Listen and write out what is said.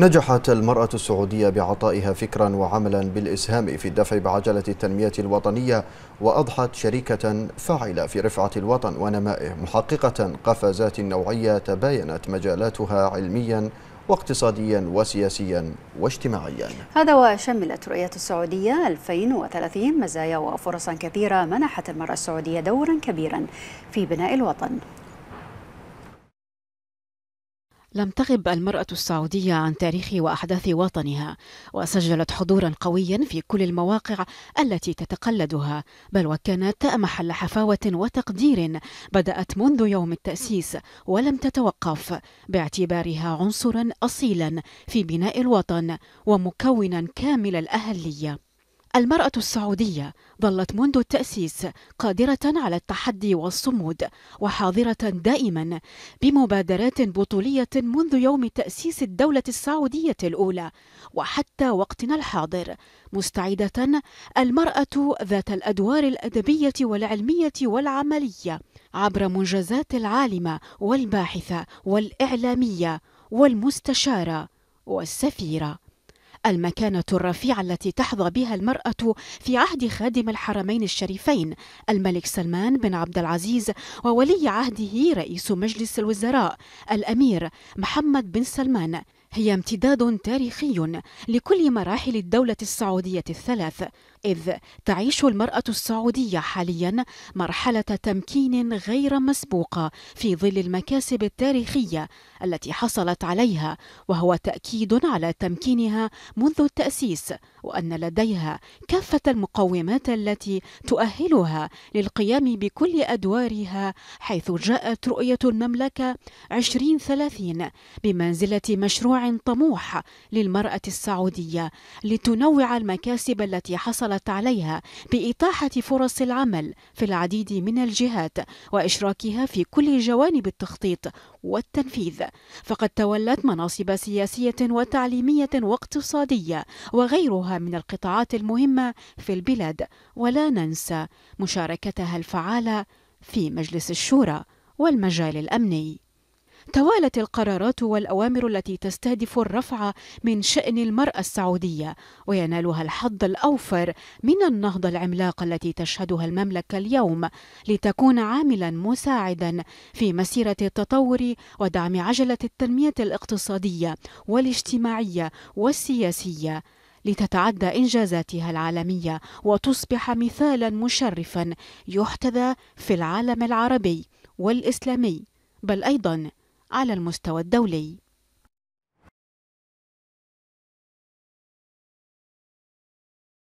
نجحت المرأة السعودية بعطائها فكرا وعملا بالإسهام في الدفع بعجلة التنمية الوطنية وأضحت شريكة فاعلة في رفعة الوطن ونمائه محققة قفزات نوعية تباينت مجالاتها علميا واقتصاديا وسياسيا واجتماعيا هذا وشملت رؤية السعودية 2030 مزايا وفرصا كثيرة منحت المرأة السعودية دورا كبيرا في بناء الوطن لم تغب المرأة السعودية عن تاريخ وأحداث وطنها، وسجلت حضورا قويا في كل المواقع التي تتقلدها، بل وكانت محل حفاوة وتقدير بدأت منذ يوم التأسيس ولم تتوقف، باعتبارها عنصرا أصيلا في بناء الوطن ومكونا كامل الأهلية. المرأة السعودية ظلت منذ التأسيس قادرة على التحدي والصمود وحاضرة دائما بمبادرات بطولية منذ يوم تأسيس الدولة السعودية الأولى وحتى وقتنا الحاضر مستعدة المرأة ذات الأدوار الأدبية والعلمية والعملية عبر منجزات العالمة والباحثة والإعلامية والمستشارة والسفيرة المكانة الرفيعة التي تحظى بها المرأة في عهد خادم الحرمين الشريفين الملك سلمان بن عبد العزيز وولي عهده رئيس مجلس الوزراء الأمير محمد بن سلمان هي امتداد تاريخي لكل مراحل الدولة السعودية الثلاث إذ تعيش المرأة السعودية حاليا مرحلة تمكين غير مسبوقة في ظل المكاسب التاريخية التي حصلت عليها وهو تأكيد على تمكينها منذ التأسيس وأن لديها كافة المقومات التي تؤهلها للقيام بكل أدوارها حيث جاءت رؤية المملكة 2030 بمنزلة مشروع طموح للمرأة السعودية لتنوع المكاسب التي حصلت حصلت عليها بإتاحة فرص العمل في العديد من الجهات وإشراكها في كل جوانب التخطيط والتنفيذ فقد تولت مناصب سياسية وتعليمية واقتصادية وغيرها من القطاعات المهمة في البلاد ولا ننسى مشاركتها الفعالة في مجلس الشورى والمجال الأمني توالت القرارات والأوامر التي تستهدف الرفع من شأن المرأة السعودية وينالها الحظ الأوفر من النهضة العملاقة التي تشهدها المملكة اليوم لتكون عاملا مساعدا في مسيرة التطور ودعم عجلة التنمية الاقتصادية والاجتماعية والسياسية لتتعدى انجازاتها العالميه وتصبح مثالا مشرفا يحتذى في العالم العربي والاسلامي بل ايضا على المستوى الدولي